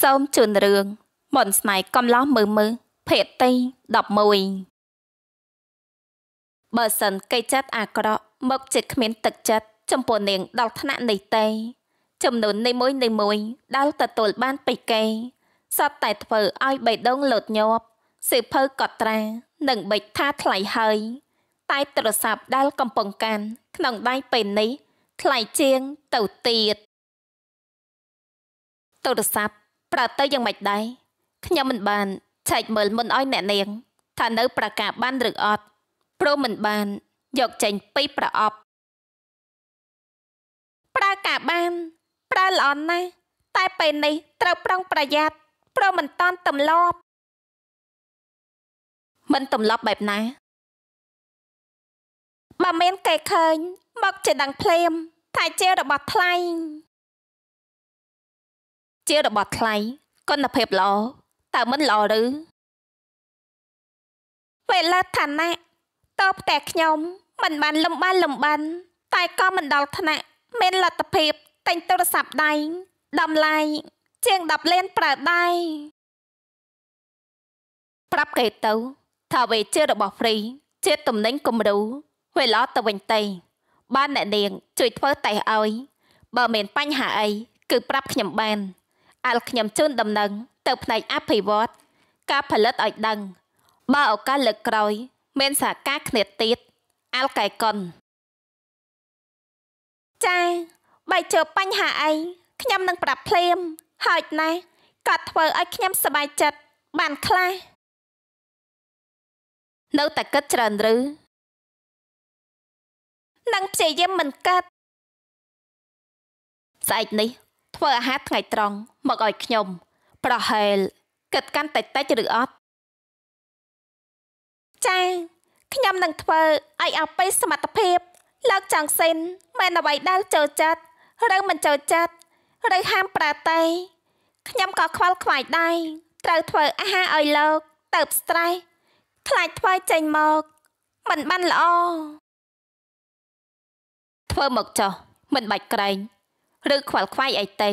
សូមជូនរឿងមនស្នេហ៍កំឡោះមើលមើលភេទទី11បើសិនគេចាត់ អាក្រក់មកជាគ្មាន ទឹកចិត្តចំពោះនាងដល់ថ្នាក់នេះទេ ចំនួននៃមួយ នៃមួយដែលទទួលបានពីគេសតតែធ្វើឲ្យបៃដងលោតញាប់សិភៅកត់ត្រានិងបិចថាថ្លៃហើយ តែទ្រស័ព្ទដែលកំពុងកាន់ក្នុងដៃពេលនេះ ថ្លៃជាងទៅទៀតទូរស័ព្ទប្រាប់ទៅយ៉ាងម៉េចដែរខ្ញុំមិនបានឆែកមើលមុនឲ្យអ្នកនាង ថានៅ ប្រកាបានឬអត់ព្រោះមិនបានយកចេញពីប្រអប់ប្រើការបាន ប្រើល្អណាស់តែពេលនេះត្រូវប្រុងប្រយ័ត្នព្រោះមិនតាន់ទំលាប់មិនទំលាប់បែបណាបើមានគេឃើញមកជាដឹងភ្លាមថាជារបស់ថ្លៃជារបស់ថ្លៃគុណភាពល្អតើមិនល្អឬវេលាឋានៈតបតែខ្ញុំមិនបានលំបាន លំបាន តែក៏មិនដល់ថ្នាក់មានលទ្ធភាពតែងទូរស័ព្ទដៃតម្លៃជាង10លាន ប្រើដៃប្រាប់គេទៅថាវាជារបស់ហ្វ្រី ជាតំណែងគំរូវេលាទៅវិញទៅបានអ្នកនាង ជួយធ្វើតេស្តឲ្យ បើមានបញ្ហាអីគឺប្រាប់ខ្ញុំបានអលខ្ញុំជូនដំណឹងទៅផ្នែកអភិវឌ្ឍការផលិតឲ្យដឹងបើឱកាសលើកក្រោយមានសហការគ្នាទៀតអលកែកុនចាបើជួបបញ្ហាអីខ្ញុំនឹងប្រាប់ភ្លាមហើយណាស់ក៏ធ្វើឲ្យខ្ញុំសប្បាយចិត្តបានខ្លះនៅតែគិតច្រើនឬនឹងព្យាយាមមិនកាត់ស្អែកនេះធ្វើអាហារថ្ងៃត្រង់មកឲ្យខ្ញុំ ប្រហែលគិតកាន់តិចតិចឬអត់ចាខ្ញុំនឹង ធ្វើឲ្យអបិសមត្ថភាពលោកចង់សិនមែនអ្វីដែលចូលចិត្តឬមិនចូលចិត្តឬហាមប្រាតេខ្ញុំក៏ខ្វល់ខ្វាយដែរត្រូវធ្វើអាហារឲ្យលោកទៅស្ត្រេសខ្លាចធ្វើចេញមកមិនបានល្អ ធ្វើមកចុះមិនបាច់ក្រែងឬខ្វល់ខ្វាយអីទេ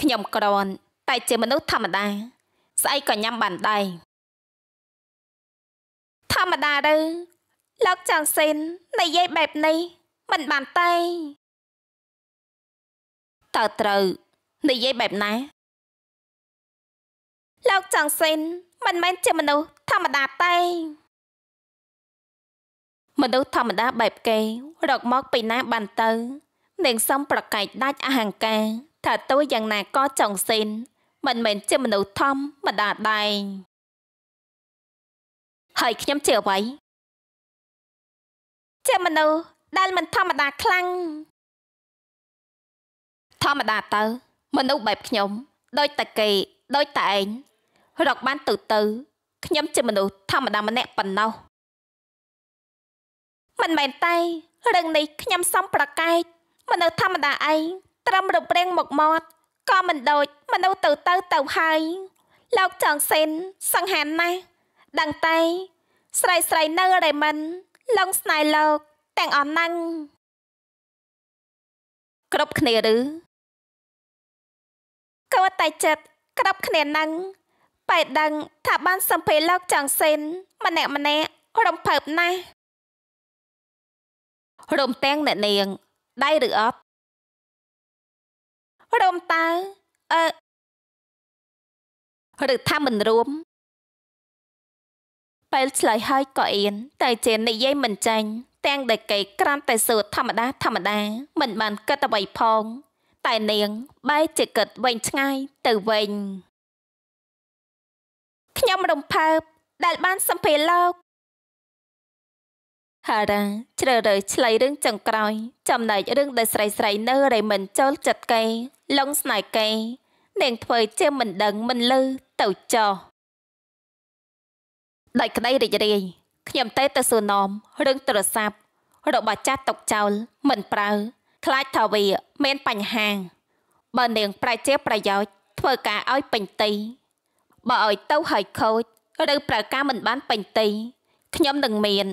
ខ្ញុំក្រាន់តែ ជាមនុស្សធម្មតាស្អីក៏ញ៉ាំបានដែរធម្មតាទៅលោកចាងសិននិយាយបែបនេះមិនបានទេតើត្រូវនិយាយបែបណា លោកចង់សិនមិនមែនជាមនុស្សធម្មតាទេ មនុស្សធម្មតា បែបគេរកមកពីណាបានទៅនឹងសំប្រកែកដាច់អហង្ការថាតើយ៉ាងណាក៏ចង់សិនមិនមែនជាមនុស្សធម្មតាដែរហើយខ្ញុំជាអ្វី ជាមនុស្សដែលមិនធម្មតាខ្លាំងធម្មតាទៅមនុស្សបែបខ្ញុំដូចតែគេដូចតែឯងរកបានទៅទៅខ្ញុំជាមនុស្សធម្មតាម្នាក់ប៉ុណ្ណោះមិនមែនតែរឿងនេះខ្ញុំសំប្រកែកមនុស្សធម្មតាឯងត្រឹមរំរៀងមកមាត់ក៏មិនដូច មនុស្សទៅទៅទៅហើយ លោកចង់សិនសង្ហានណាស់ដឹងតែស្រីស្រីនៅរេមិន លងស្នេហ៍លោកទាំងអស់ហ្នឹងគ្រប់គ្នាឬក៏តែចិត្តគ្រប់គ្នាហ្នឹងបែដឹងថាបានសំភេលោកចង់សិនម្នាក់ម្នាក់រំភើបណាស់រំទាំងអ្នកនាងដៃឬអត់រោមតើអឺឬថាមិនរួមពេលឆ្លើយហើយក៏អៀនតែចេននិយាយមិនចាញ់ទាំងដែលគេក្រាន់តែសួរធម្មតាធម្មតា មិនបានគិតអ្វីផង តែនាង បែរជាគិតវែងឆ្ងាយទៅវិញខ្ញុំរំភើបដែលបានសម្ភារលោកហារ៉ាជ្រើរើឆ្លៃរឿងចុងក្រោយចំណែករឿងដែលស្រីស្រីនៅរេមិនចូលចិត្តគេលងស្នេហ៍គេនាងធ្វើ ជាមិនដឹងមិនលឺទៅចោះដោយក្តីរីករាយខ្ញុំតែទៅសួរនោមរឿងទូរស័ព្ទរបស់ចាស់ຕົកចោល មិនប្រើខ្លាចថាវា មានបញ្ហាបើនាង ប្រែជាប្រយោជន៍ធ្វើការឲ្យពេញទីបើឲ្យទៅហើយខូចឬប្រើការមិនបានពេញទីខ្ញុំនឹងមាន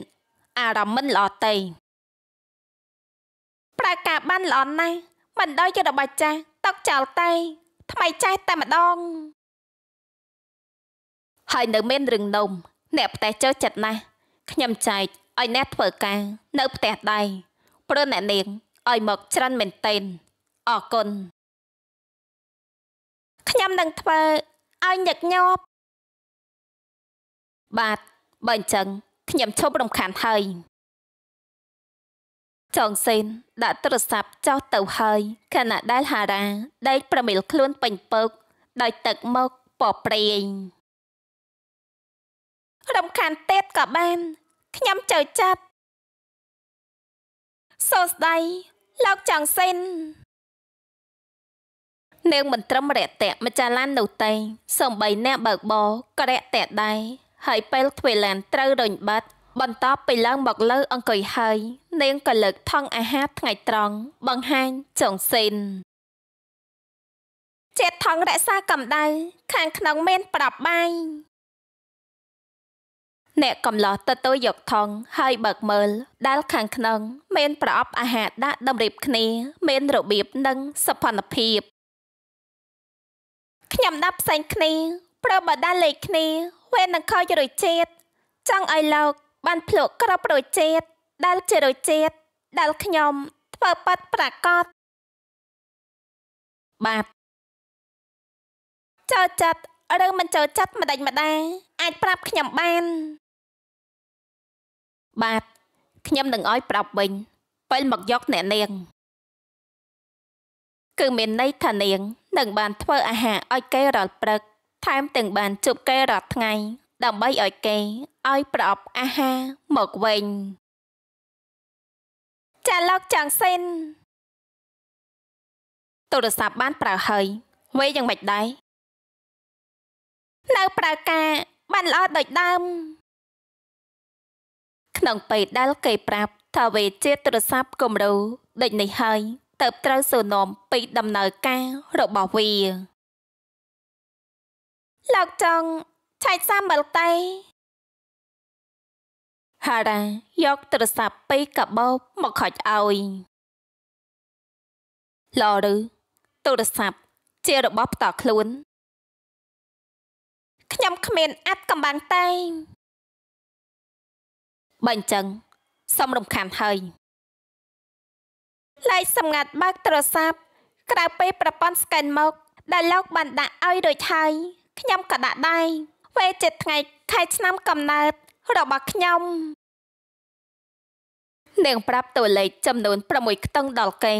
អារម្មណ៍មិនល្អទេ ប្រើការបានល្អណាស់មិនដូចជារបស់ចាស់តកចោលតែថ្មីចេះតែម្ដងហើយនៅមានរឿងនំអ្នកផ្ទះចូលចិត្តណាស់ខ្ញុំចែកឲ្យអ្នកធ្វើការនៅផ្ទះដៃព្រោះអ្នកនាងឲ្យមកច្រើនមែនទែនអរគុណខ្ញុំនឹងធ្វើឲ្យញឹកញាប់បាទបើអញ្ចឹងខ្ញុំឈប់រំខានហើយចងសេនដាក់ទូរស័ព្ទចោះទៅហើយខណៈដែលហារ៉ាដេកប្រមិលខ្លួនពេញពើកដោយទឹកមកពប្រេងរំខានទៀតក៏បានខ្ញុំចើចាប់សោស្ដីលោកចង់សិននាងមិនត្រឹមរយៈតម្ចាឡាននោះទេសំបីអ្នកបើកបរក៏រយៈតែដែរហើយពេលទ្វេឡានត្រូវរញបាត់បន្ទាប់ពីឡើងមកលើអង្គុយហើយនាងក៏លើកថង់អាហារ ថ្ងៃត្រង់បង្ហាញចុងសិនជាតិថង់រក្សាកម្ដៅខាងក្នុងមានប្រាប់បាយអ្នកកំឡោះទៅទៅយកថង់ហើយបើកមើល ដែលខាងក្នុង មានប្រអប់អាហារដាក់តម្រៀបគ្នាមានរបៀបនិងសភនភាពខ្ញុំដាក់ផ្សេងគ្នាប្របើដាក់លេខគ្នាពេលនឹងខោចរុយជាតិចង់ឲ្យលោក បានភ្លក់ក្របរុយជាតិដែលជារុយជាតិដែលខ្ញុំ ធ្វើប៉ັດប្រកាសបាទចូលចិត្តឬមិនចូលចិត្តម្ដេចម្ដាអាចប្រាប់ខ្ញុំបាន បាទខ្ញុំនឹងឲ្យប្រាប់វិញពេលមកយកអ្នកនាងគឺមានន័យថានាងនឹងបានធ្វើអាហារឲ្យគេរាល់ព្រឹកថែមទាំងបានជប់គេរាល់ថ្ងៃដើម្បីឲ្យគេឲ្យប្រអប់អាហារមកវិញ ចាលោកចាំងសិនទូរស័ព្ទបានប្រើហើយវេយ៉ាងម៉េចដែរនៅប្រើការបានល្អដូចដើមក្នុងពេលដែលគេប្រាប់ថាវេជាទូរស័ព្ទគំរូដូចនេះហើយទៅត្រូវសួរនាំពីដំណើរការរបស់វាលោកចង់ឆែកសាមើលតៃហារ៉ាយកទូរស័ព្ទពីកាបូបមកខុចឲ្យឡឬទូរស័ព្ទជារបស់ផ្ទាល់ខ្លួនខ្ញុំគ្មាន អាប់កំបាំងតែងបើអញ្ចឹងសុំរំខានហើយឡៃសម្ងាត់បើកទូរស័ព្ទក្រៅពេលប្រព័ន្ធស្កែនមកដែលលោកបានដាក់ឲ្យដូចហើយខ្ញុំក៏ដាក់ដែរវេចិត្តថ្ងៃ ខែ ឆ្នាំកំណើតរបស់ខ្ញុំនាងប្រាប់តួលេខចំនួន6ខ្ទង់ដល់គេ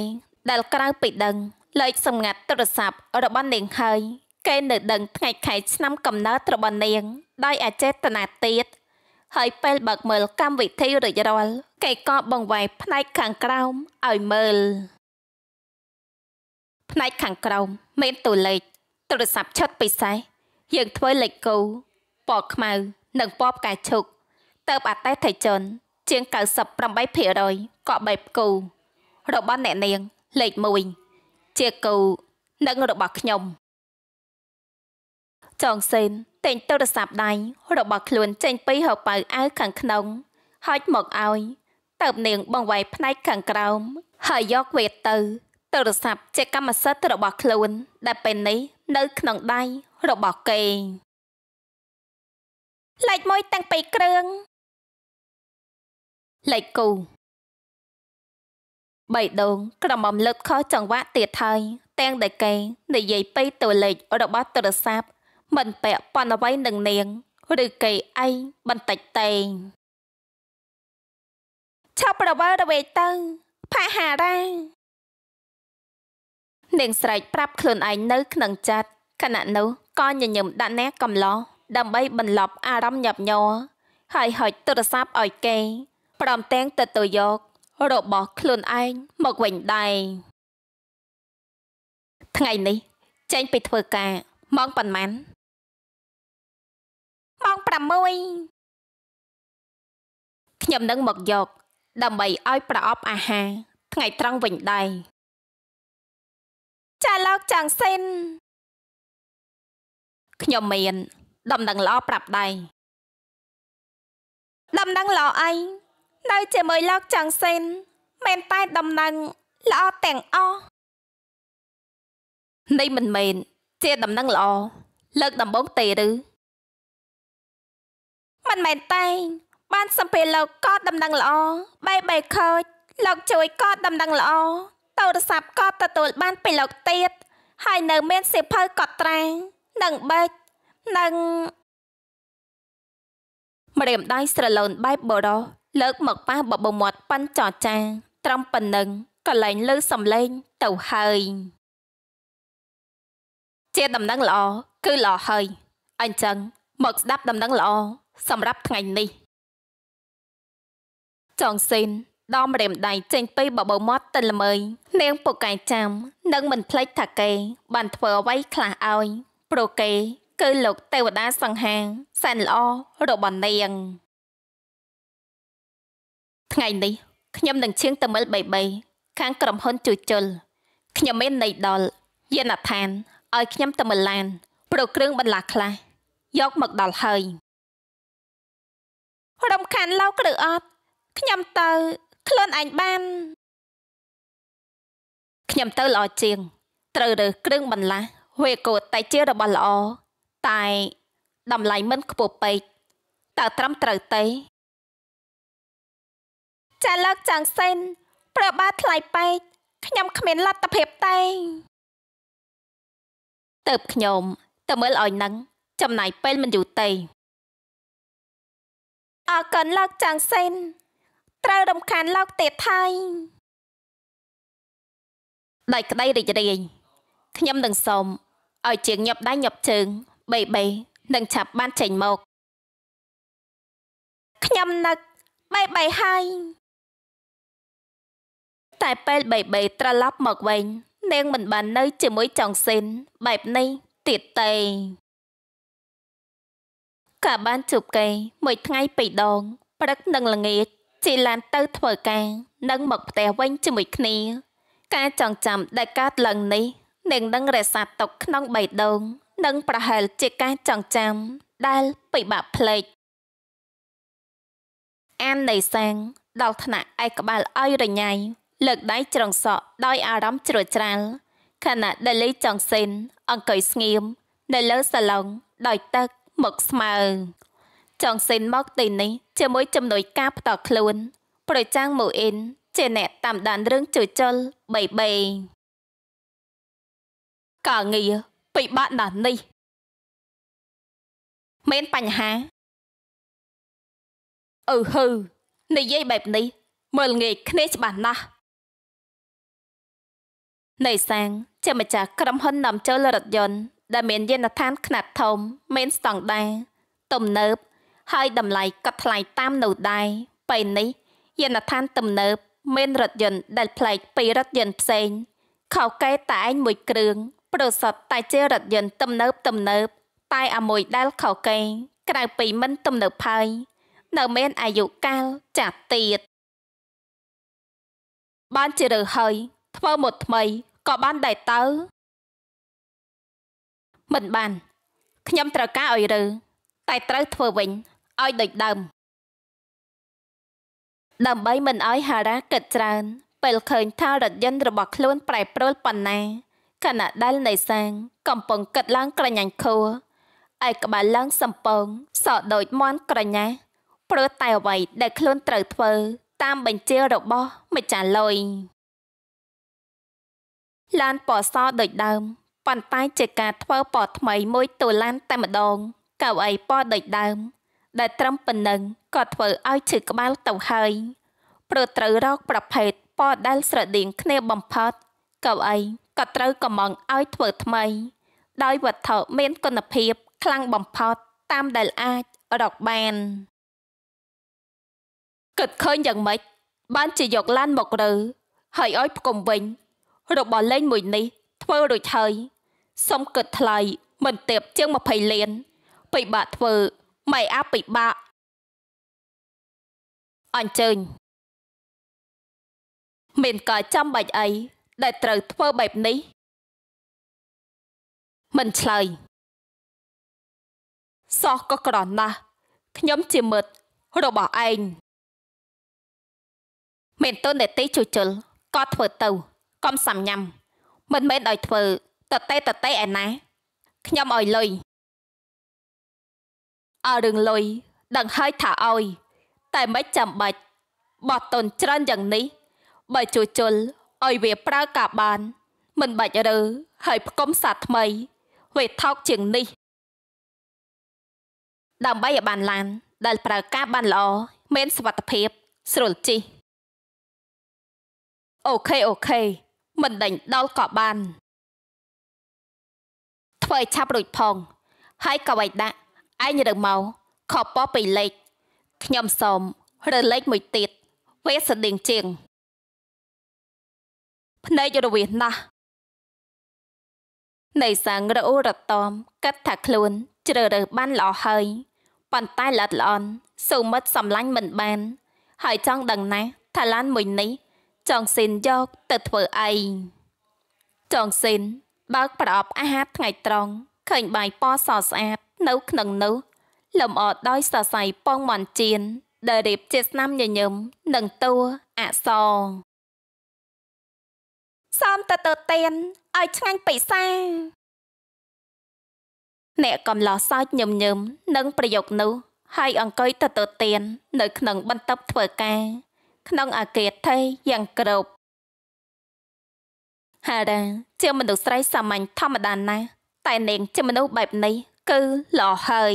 ដែលក្រៅពីដឹងលេខសម្ងាត់ទូរស័ព្ទរបស់នាងហើយគេ នៅដឹងថ្ងៃខែ ឆ្នាំកំណើតរបស់នាង ដោយអចេតនាទៀតហើយពេលបើកមើលកម្មវិធីរួចរាល់គេក៏បង្វែរផ្នែកខាងក្រោមឲ្យមើល ផ្នែកខាងក្រោមមានតួលេខទូរស័ព្ទឆុតពិសេសយើងធ្វើលេខគោពណ៌ខ្មៅនិងពណ៌ផ្កាឈូកទៅអតិថិជន ជាង98%ក៏បែបគោរបស់អ្នកនាងលេខ1ជាគោនិងរបស់ខ្ញុំចងសេនតែងទូរស័ព្ទដៃរបស់ខ្លួន ចេញពីហៅប៉ៅអាវខាងក្នុងហុចមកឲ្យតើបនាង បងវាយផ្នែកខាងក្រោម ហើយយកវាទៅទូរស័ព្ទជាកម្មសិទ្ធិរបស់ខ្លួន ដែលពេលនេះ នៅក្នុងដៃរបស់គេលេខមួយតាំងពីគ្រឿងលេខគូបីដងក្រមុំលើកខុសចង្វាក់ទៀតហើយទាំងដែលគេនិយាយពីតួលេខរបស់ទូរស័ព្ទមិនពាក់ប៉ុនអ្វីនឹងនាងឬគេអីបន្តិចតែងឆាប់ប្រវល់រវេទៅផាហារានាងស្រែកប្រាប់ខ្លួនឯងនៅក្នុងចិត្តខណៈនោះក៏ញញឹមដាក់អ្នកកំឡោះដើម្បីបន្លប់អារម្មណ៍ញាប់ញ័រហើយហុចទូរស័ព្ទឲ្យគេព្រមទាំងទៅទៅយករបស់ខ្លួនឯងមកវិញដែរថ្ងៃនេះ ចេញទៅធ្វើការម៉ោងប៉ុន្មានម៉ោង6ខ្ញុំនឹងមកយកដើម្បីឲ្យប្រអប់អាហារថ្ងៃត្រង់វិញដែរចាលោកចាំងសិនខ្ញុំមានដំណឹងល្អប្រាប់ដែរដំណឹងល្អអីនៅជាមួយលោកចង់សិនមែនតែដំណឹងល្អទាំងអស់នេះមិនមែនជាដំណឹងល្អលើកដំបូងទេឬមិនមែនតែបានសំពេលលោកក៏ដំណឹងល្អបែបែខូចលោក ជួយក៏ដំណឹងល្អទូរស័ព្ទក៏ទទួលបានពីលោកទៀតហើយនៅមានសៀវភៅកត់ត្រានឹងបែកនឹងម្រាមដៃស្រឡូនបែបបរោះលើក មកប៉ះបបមាត់ប៉ាន់ចចាត្រឹមប៉ុណ្ណឹងកលែងលើសំឡេងទៅហើយ ជាដំណឹងល្អគឺល្អហើយ អញ្ចឹងមកស្ដាប់ដំណឹងល្អសម្រាប់ថ្ងៃនេះចងសិនដំរាមដៃចេញពីបបោមាត់ទៅល្មើយ នាងពូកែចាំនឹងមិនភ្លេចថាគេ បានធ្វើអ្វីខ្លះឲ្យប្រកេគឺលោកទេវតាសង្ហាសែនល្អរបស់នាង ថ្ងៃនេះខ្ញុំនឹងឈៀងទៅមើលបីបីខាងក្រុមហ៊ុនជួជុលខ្ញុំមានន័យដល់យានដ្ឋានឲ្យខ្ញុំទៅមើលឡាន ប្រគ្រឿងបន្លាខ្លះយកមកដល់ហើយរំខានលោកឬអត់ខ្ញុំទៅ ខ្លួនឯងបានខ្ញុំទៅល្អជាងត្រូវរើសគ្រឿងបន្លាស់ហួយកូតតែជារបស់ល្អតែតម្លៃមិនខ្ពស់ពេកតើត្រឹមត្រូវទេចាឡឹកចាំងសិនព្រះបាទថ្លៃពេកខ្ញុំគ្មានលទ្ធភាពទេតើបខ្ញុំទៅមើលឲ្យនឹងចំណាយពេលមិនយូរទេអរគុណលោកចាំងសិនត្រូវរំខានលោកទេថៃដោយក្តីរីករាយខ្ញុំនឹងសូមឲ្យជាងញាប់ដៃញាប់ជើងបីបីនឹងឆាប់បានចេញមកខ្ញុំនឹកបីបីហើយតែពេលបីបីត្រឡប់មកវិញ នាងមិនបាននៅ ជាមួយចង់សិនបែបនេះទៀតទេក៏បានជួបគេមួយថ្ងៃពីរដងព្រឹកនិងល្ងាចជីឡានទៅ ធ្វើការនិងមកផ្ទះវិញជាមួយគ្នា ការចងចាំដែលកើតឡើងនេះនាងនឹងរក្សាទុកក្នុងបេះដូងនិងប្រហែលជាការចងចាំ ដែលពិបាកភ្លេចអាននៃសាំងដល់ថ្នាក់ឯកក្បាលឲ្យរញ៉ៃលើកដៃច្រងសក់ដោយអារម្មណ៍ជ្រួលច្រាលខណៈដែលលីចង់សិនអង្គុយស្ងៀមនៅលើសាឡុងដោយទឹកមកស្មើចង់សិនមកទីនេះជាមួយចំណុយការផ្ដល់ខ្លួន ប្រចាំងម៉ូអ៊ីនជាអ្នកតាមដានរឿងជជុលបីបីការងារពិបាកណាស់នេះ មានបញ្ហាអឺហឺនិយាយបែបនេះ មើលងាយគ្នាច្បាស់ណាស់នៃសាងជាម្ចាស់ក្រុមហ៊ុននាំចូលរថយន្តដែលមានយន្តដ្ឋានខ្នាតធំមានស្តង់ដារទំនើបហើយតម្លៃក៏ថ្លៃតាមនៅដែរពេលនេះយន្តដ្ឋាន ទំនើបមានរថយន្តដែលប្លែក ពីរថយន្តផ្សេងខោកែតែឯងមួយគ្រឿងប្រសិតតែជារថយន្តទំនើបទំនើប តែអាមួយដែលខកគេក្រៅពីមិនទំនើបហើយនៅមានអាយុកាលចាស់ទៀតបានជារើហើយ ធ្វើមកថ្មីក៏បានដែរទៅមិនបានខ្ញុំត្រូវការឲ្យរើតែត្រូវធ្វើវិញឲ្យដូចដើមដើម្បីមិនឲ្យហារ៉ាគិតច្រើនពេលឃើញថារថយន្តរបស់ខ្លួនប្រែប្រួលប៉ុណ្ណាខណៈដែលនៃសាងកំពុងកាត់ឡើង ក្រញាញ់ខួរឯក្បាលឡើងសំពងសក់ដូចមន់ក្រញាស់ព្រោះតែអ្វីដែលខ្លួនត្រូវធ្វើ តាមបញ្ជារបស់ម្ចាស់លុយឡានពណ៌សដូចដើមប៉ុន្តែជាការធ្វើពណ៌ថ្មីមួយទូឡាន តែម្ដងកៅអីពណ៌ដូចដើម ដែលត្រឹមប៉ុណ្ណឹងក៏ធ្វើឲ្យឈឺក្បាលទៅហើយ ព្រោះត្រូវរកប្រភេទពណ៌ដែល ស្រដៀងគ្នាបំផុតកៅអីក៏ត្រូវកំងឲ្យធ្វើ ថ្មី ដោយវត្ថុមានគុណភាព ខ្លាំងបំផុតតាមដែលអាចរកបានគិតឃើញយ៉ាងម៉េចបានជាយកឡានមករើហើយឲ្យផ្គុំវិញរបស់លេងមួយនេះ ធ្វើរួចហើយសុំគិតថ្លៃមិនទៀបជាង20លានពិបាកធ្វើម៉េចអាពិបាកអញ្ជើញមានការចាំបាច់អីដែលត្រូវធ្វើបែបនេះមិនឆ្លើយសោះក៏ក្រណាស់ខ្ញុំជាមិត្តរបស់ឯងមែនតើនេតិជជលក៏ធ្វើទៅ កុំសំញ៉ាំ មិនមែនឲ្យធ្វើតតេតតេឯណាខ្ញុំឲ្យលុយអើរឿងលុយដឹងហើយថាឲ្យ តែមិនចាំបាច់បោះតូនច្រើនយ៉ាងនេះ បើជួជុលឲ្យវាប្រើការបាន មិនបាច់រើហើយផ្គុំសាថ្មីវេថោកជាងនេះដើម្បីឲ្យបានឡាន ដែល ប្រើការបានល្អមានសុវត្ថិភាពស្រួលជិះអូខេអូខេមិនដេញដល់ក៏បាន ធ្វើឲ្យឆាប់រួចផង ហើយក៏វាយដាក់ឯងរើមកខបប៉ពីលេខខ្ញុំសូមរើលេខមួយទៀតវាស្តៀងជាងភ្នែករវាសណាស់នៃសាងរអ៊ូរតំកាត់ថាខ្លួន ជ្រើរើសបានល្អហើយប៉ុន្តែល្អិតល្អន់សុមិតសំឡាញ់មិនបាន ហើយចង់ដឹងណាស់ថាឡានមួយនេះ ចង់ស៊ីនយកទៅធ្វើអីចង់ស៊ីនបើកប្រអប់អាហារថ្ងៃត្រង់ឃើញបាយពណ៌សស្អាតនៅក្នុងនោះលំអដោយសរសៃពងមន់ជៀនដែលរៀបជាស្នាមញញឹមនិងតួអក្សរសូមទៅទៅទៀនឲ្យឆ្ងាញ់ពិសាអ្នកកំឡោះសើចញឹមញឹមនឹងប្រយោគនោះហើយអង្គុយទៅទៅទៀននៅក្នុងបន្ទប់ធ្វើការ ក្នុងអាគារថៃយ៉ាងគ្រប់ហារ៉ាជាមនុស្សស្រីសាមញ្ញធម្មតាណាស់តែនាង ជាមនុស្សបែបនេះគឺល្អហើយ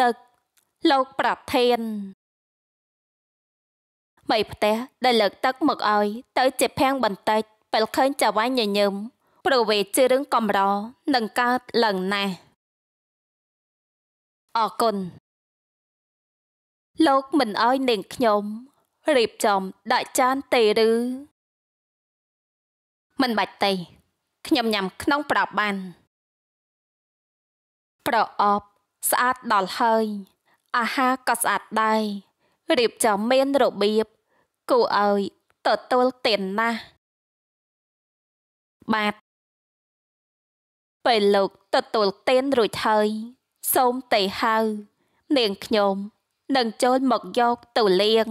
ទឹកលោកប្រធានបីផ្ទះដែលលើកទឹកមកឲ្យទៅជាភាំងបន្តិចពេលឃើញចៅវាយញញឹមព្រោះវាជារឿងកំរនឹងកើតឡើងណាស់អរគុណលោកមិនអោយនាងខ្ញុំរៀបចំដាក់ចានទេឬមិនបាច់ទេខ្ញុំញ៉ាំក្នុងប្រអប់បាន ប្រអប់ស្អាតដល់ហើយ អាហារក៏ស្អាតដែររៀបចំមានរបៀបគួរឲ្យទទួលទានណាស់បាទពេលលោកទទួលទានរួចហើយសូមទេហៅ នាងខ្ញុំនឹងចូលមកយកទៅលៀង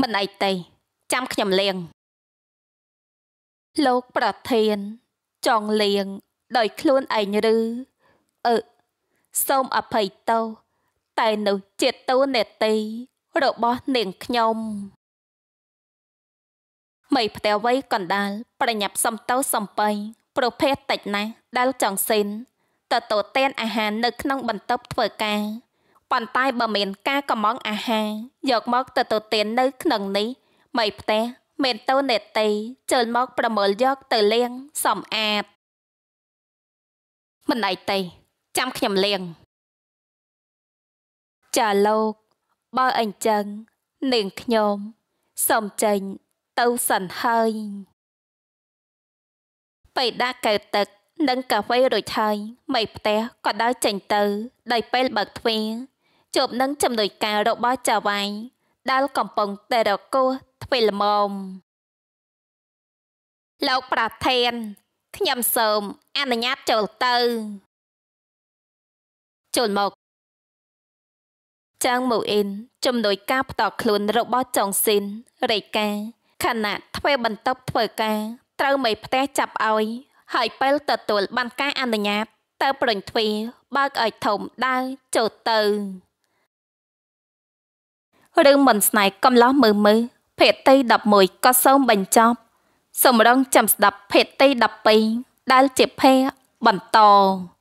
មិនអីទេ ចាំខ្ញុំលៀងលោកប្រធាន ចង់លៀងដោយខ្លួនឯងឬអឺសូមអភ័យទោសតែនោះជាតួនេតិរបស់នាងខ្ញុំមីផ្ទះវ័យកណ្ដាលប្រញាប់សំទៅសំបីប្រភេទតិចណាស់ដែលចង់សិនទៅតូតែនអាហារ នៅក្នុងបន្ទប់ធ្វើការប៉ុន្តែបើមានការកំងអាហារយកមកទៅតូតែននៅក្នុងនេះ មីផ្ទះមានតូនេតីជើញមក ប្រមូលយកទៅលៀងសំអាតមិនដៃទេចាំខ្ញុំលៀងចាលោកបើអញ្ចឹងនាងខ្ញុំសូមចេញទៅសិនហើយបេដាកើតទឹកនិងកាហ្វេរួចហើយមេផ្ទះក៏ដើរចេញទៅដោយពេលបើកទ្វារជប់នឹងចំណុចការរបស់ចាវ៉ៃដែលកំពុងតែរកោះធ្វើល្មមលោកប្រធានខ្ញុំសូមអនុញ្ញាតចូលទៅចូលមកចាងម៉ូអ៊ីនជំនួយការផ្ទាល់ខ្លួនរបស់ចុងស៊ីនរេកាខណៈធ្វើបន្ទប់ធ្វើការ ត្រូវមេផ្ទះចាប់ឲ្យហើយពេលទទួល បានការអនុញ្ញាតទៅប្រញទ្វីបើកឲ្យធំដើរចូលទៅរឿងមិនស្នេហ៍កំឡោះមើលមើលភេទទី11ក៏សូមបញ្ចប់សម្រងចាំស្ដាប់ភេទទី12ដែលជាភេទបន្ត